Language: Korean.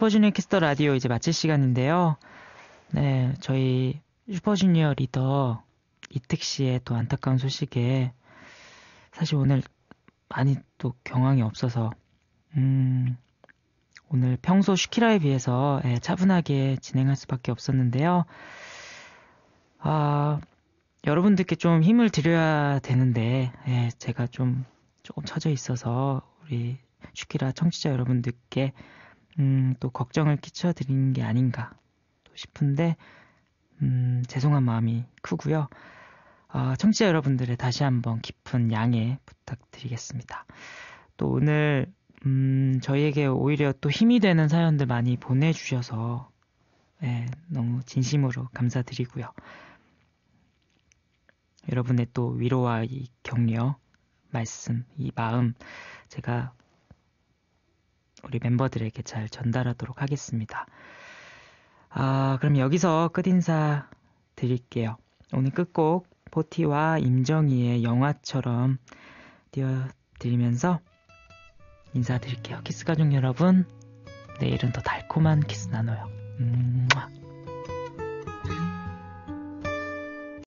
슈퍼주니어 키스터 라디오 이제 마칠 시간인데요. 네, 저희 슈퍼주니어 리더 이특 씨의 또 안타까운 소식에 사실 오늘 많이 또 경황이 없어서 음, 오늘 평소 슈키라에 비해서 예, 차분하게 진행할 수밖에 없었는데요. 아, 여러분들께 좀 힘을 드려야 되는데 예, 제가 좀 조금 처져 있어서 우리 슈키라 청취자 여러분들께 음, 또 걱정을 끼쳐드린 게 아닌가 싶은데 음, 죄송한 마음이 크고요. 어, 청취자 여러분들의 다시 한번 깊은 양해 부탁드리겠습니다. 또 오늘 음, 저희에게 오히려 또 힘이 되는 사연들 많이 보내주셔서 예, 너무 진심으로 감사드리고요. 여러분의 또 위로와 이 격려 말씀, 이 마음 제가 우리 멤버들에게 잘 전달하도록 하겠습니다. 아, 그럼 여기서 끝인사 드릴게요. 오늘 끝곡 포티와 임정희의 영화처럼 띄워드리면서 인사드릴게요. 키스 가족 여러분, 내일은 더 달콤한 키스 나눠요. 음. 아.